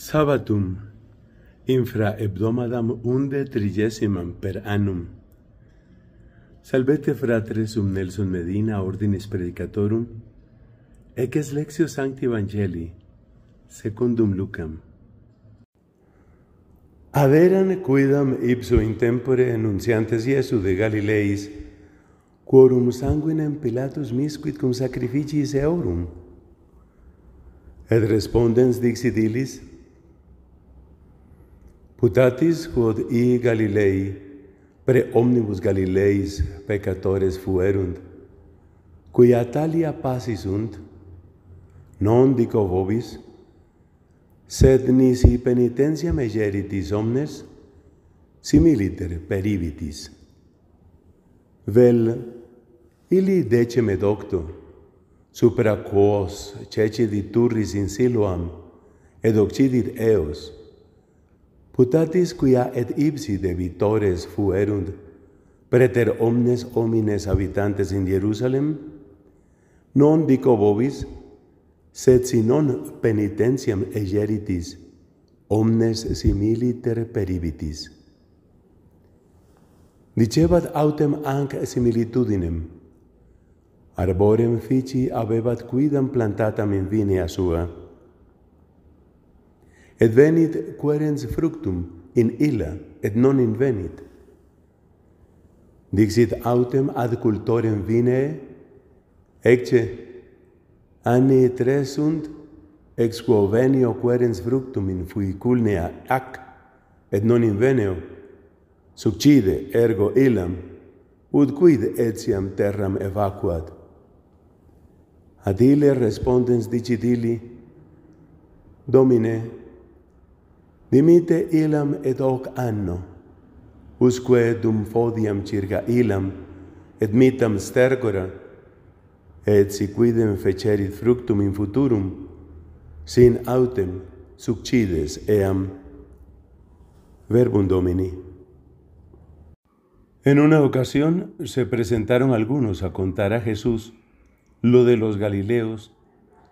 Sabatum infra hebdomadam unde trigesimam per annum Salvete fratres um Nelson Medina ordinis predicatorum Ecce lexio Sancti Evangelii secundum Lucam Averam cuidam ipso in tempore enunciantes Iesu de Galileis quorum sanguinem Pilatus misquit cum sacrificiis eorum. Et respondens Dixit illis putatis quod i Galilei pre omnibus Galileis peccatores fuerunt, cui Atalia passi sunt, non dico vobis, sed nisi penitentia megeritis omnes, similiter peribitis. Vel, ili decime docto, supra quos cecidit turris in siluam, ed occidit eos, Putatis quia et ipsi de vitores fuerunt preter omnes homines habitantes in Jerusalem, non dico vobis, sed si non penitentiam egeritis, omnes similiter peribitis. Dicebat autem anc similitudinem, arborem fici abebat quidam plantatam in vinea sua, et venit querens fructum in illa et non in venit dixit autem ad cultorem vine ecce anni tres sunt ex quo venio querens fructum in fuiculnea ac et non in veneo succide ergo illam ut quid etiam terram evacuat ad ille respondens dicit illi domine Dimite ilam et hoc anno, usque dum fodiam chirga ilam, et mitam stercora, et si quidem fecerit fructum in futurum, sin autem succides eam. Verbum Domini. En una ocasión se presentaron algunos a contar a Jesús lo de los Galileos,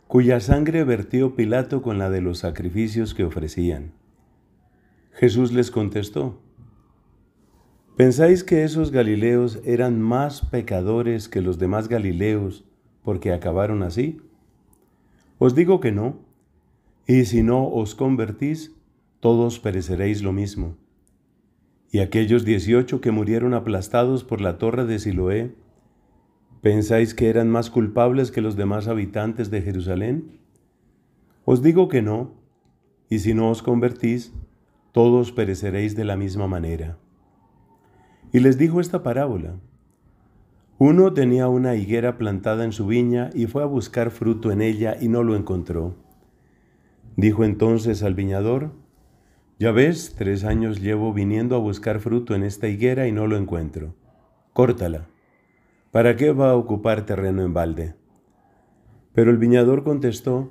cuya sangre vertió Pilato con la de los sacrificios que ofrecían. Jesús les contestó, ¿pensáis que esos Galileos eran más pecadores que los demás Galileos porque acabaron así? Os digo que no, y si no os convertís, todos pereceréis lo mismo. Y aquellos dieciocho que murieron aplastados por la torre de Siloé, ¿pensáis que eran más culpables que los demás habitantes de Jerusalén? Os digo que no, y si no os convertís, todos pereceréis de la misma manera. Y les dijo esta parábola. Uno tenía una higuera plantada en su viña y fue a buscar fruto en ella y no lo encontró. Dijo entonces al viñador, Ya ves, tres años llevo viniendo a buscar fruto en esta higuera y no lo encuentro. Córtala. ¿Para qué va a ocupar terreno en balde? Pero el viñador contestó,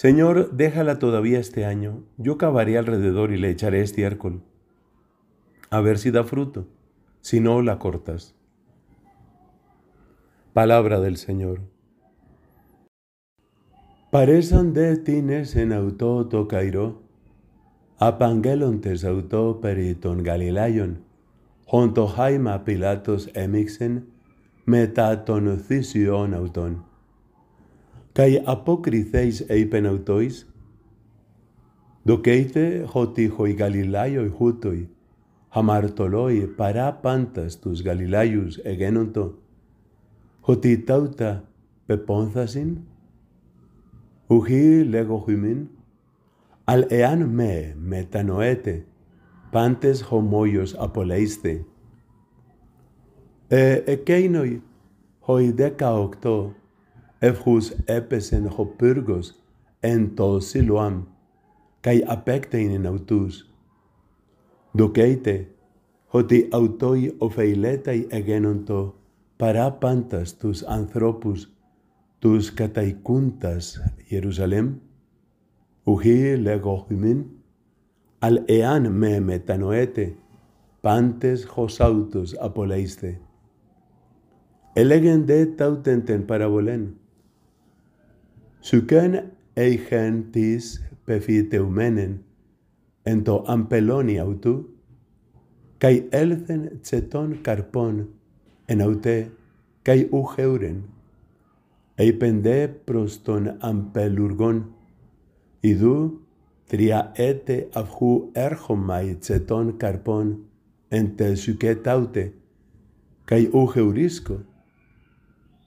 Señor, déjala todavía este año, yo cavaré alrededor y le echaré estiércol, a ver si da fruto, si no la cortas. Palabra del Señor. Paresan de tines en auto tocairo, apangelontes auto periton galilayon, junto jaima pilatos emixen, metaton auton. καὶ Kai apócriceis eipenautois, ὁτι ὁι γαλιλάιοι γαλιλάιο hutoi, hamartoloi παρά πάντας τους Γαλιλαίους εγένοντο, ότι τάουτα πεπόνθασιν, ουχή λέγω χυμήν, αλ εάν με μετανοέτε, πάντες χωμόιος απολαίστε. Ε, εκείνοι, οι δέκα οκτώ, ephus epes en ho pyrgos en to siloam, cae apectein en autus. Doceite, hoti autoi o feiletai egenonto para pantas tus anthropus, tus cataicuntas Jerusalem, uhi lego humin, al ean me metanoete, pantes hos autos apoleiste. Elegen de tautenten parabolen, Σουκέν είχεν τις πεφυτευμένεν εν το αμπελόνι αυτού, καί έλθεν τσετών καρπών εν αυτέ καί ουχεύρεν. δε προς τον αμπελουργόν, ιδού τρία έτε αφού έρχομαι τσετών καρπών εν τε σου καί ουχεύρισκο,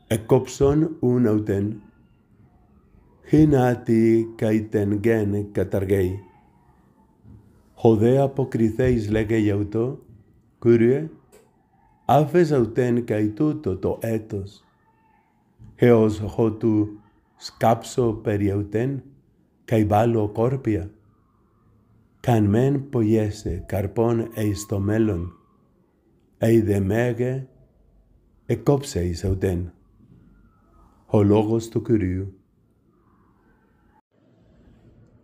εκόψον ούν αυτεν, Χινάτι γέν καταργέι. Χωδέ αποκριθέης λέγε γι' αυτό, Κύριε, άφες αυτέν τούτο το έτος. Έως χωτού σκάψω περί αυτέν, βάλω κόρπια. Καν μεν καρπόν καρπών εις το μέλλον, δε μέγε εκόψε εις αυτέν. Ο λόγος του Κυρίου